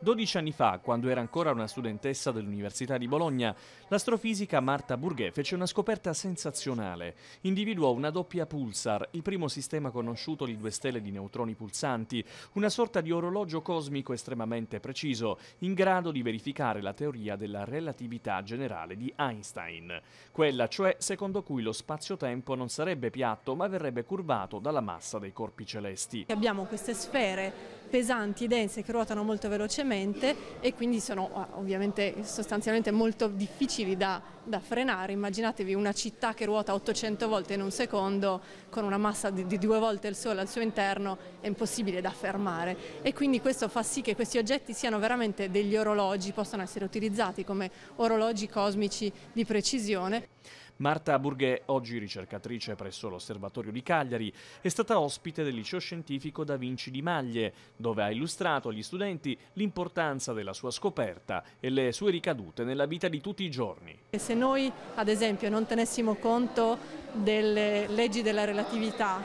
12 anni fa, quando era ancora una studentessa dell'Università di Bologna, l'astrofisica Marta Bourguet fece una scoperta sensazionale. Individuò una doppia pulsar, il primo sistema conosciuto di due stelle di neutroni pulsanti, una sorta di orologio cosmico estremamente preciso, in grado di verificare la teoria della relatività generale di Einstein. Quella, cioè, secondo cui lo spazio-tempo non sarebbe piatto, ma verrebbe curvato dalla massa dei corpi celesti. Abbiamo queste sfere pesanti, dense, che ruotano molto velocemente e quindi sono ah, ovviamente sostanzialmente molto difficili da, da frenare. Immaginatevi una città che ruota 800 volte in un secondo con una massa di, di due volte il Sole al suo interno, è impossibile da fermare e quindi questo fa sì che questi oggetti siano veramente degli orologi, possono essere utilizzati come orologi cosmici di precisione. Marta Burghè, oggi ricercatrice presso l'Osservatorio di Cagliari, è stata ospite del liceo scientifico Da Vinci di Maglie, dove ha illustrato agli studenti l'importanza della sua scoperta e le sue ricadute nella vita di tutti i giorni. se noi, ad esempio, non tenessimo conto delle leggi della relatività,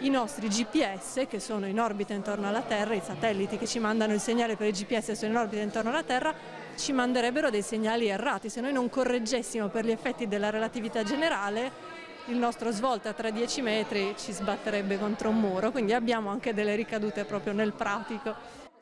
i nostri GPS che sono in orbita intorno alla Terra, i satelliti che ci mandano il segnale per il GPS sono in orbita intorno alla Terra, ci manderebbero dei segnali errati. Se noi non correggessimo per gli effetti della relatività generale, il nostro svolta tra 10 metri ci sbatterebbe contro un muro, quindi abbiamo anche delle ricadute proprio nel pratico.